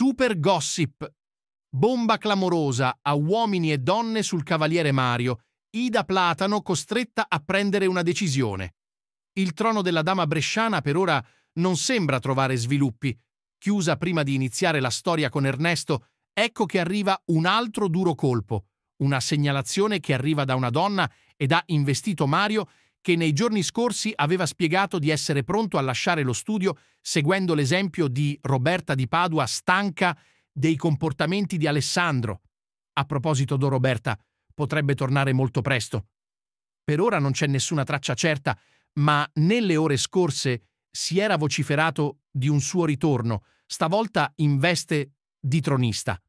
Super Gossip. Bomba clamorosa a uomini e donne sul cavaliere Mario, Ida Platano costretta a prendere una decisione. Il trono della dama bresciana per ora non sembra trovare sviluppi. Chiusa prima di iniziare la storia con Ernesto, ecco che arriva un altro duro colpo, una segnalazione che arriva da una donna ed ha investito Mario che nei giorni scorsi aveva spiegato di essere pronto a lasciare lo studio seguendo l'esempio di Roberta di Padua stanca dei comportamenti di Alessandro. A proposito di Roberta, potrebbe tornare molto presto. Per ora non c'è nessuna traccia certa, ma nelle ore scorse si era vociferato di un suo ritorno, stavolta in veste di tronista.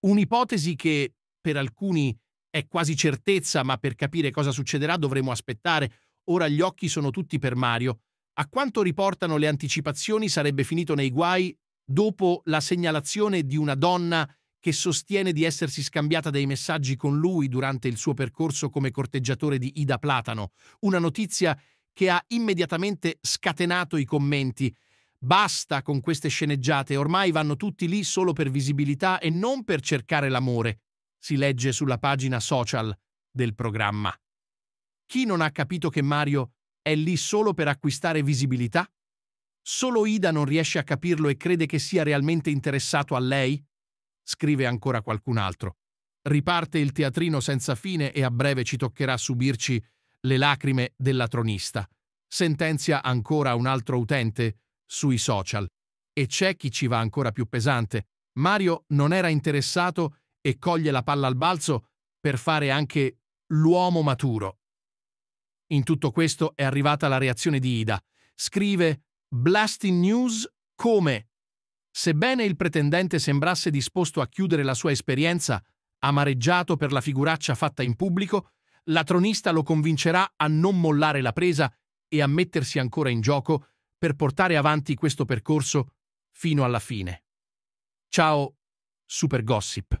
Un'ipotesi che, per alcuni, è quasi certezza, ma per capire cosa succederà dovremo aspettare. Ora gli occhi sono tutti per Mario. A quanto riportano le anticipazioni sarebbe finito nei guai dopo la segnalazione di una donna che sostiene di essersi scambiata dei messaggi con lui durante il suo percorso come corteggiatore di Ida Platano, una notizia che ha immediatamente scatenato i commenti. Basta con queste sceneggiate, ormai vanno tutti lì solo per visibilità e non per cercare l'amore si legge sulla pagina social del programma. Chi non ha capito che Mario è lì solo per acquistare visibilità? Solo Ida non riesce a capirlo e crede che sia realmente interessato a lei? Scrive ancora qualcun altro. Riparte il teatrino senza fine e a breve ci toccherà subirci le lacrime della tronista. Sentenzia ancora un altro utente sui social. E c'è chi ci va ancora più pesante. Mario non era interessato e coglie la palla al balzo per fare anche l'uomo maturo. In tutto questo è arrivata la reazione di Ida. Scrive Blasting News come Sebbene il pretendente sembrasse disposto a chiudere la sua esperienza, amareggiato per la figuraccia fatta in pubblico, la tronista lo convincerà a non mollare la presa e a mettersi ancora in gioco per portare avanti questo percorso fino alla fine. Ciao, Super Gossip.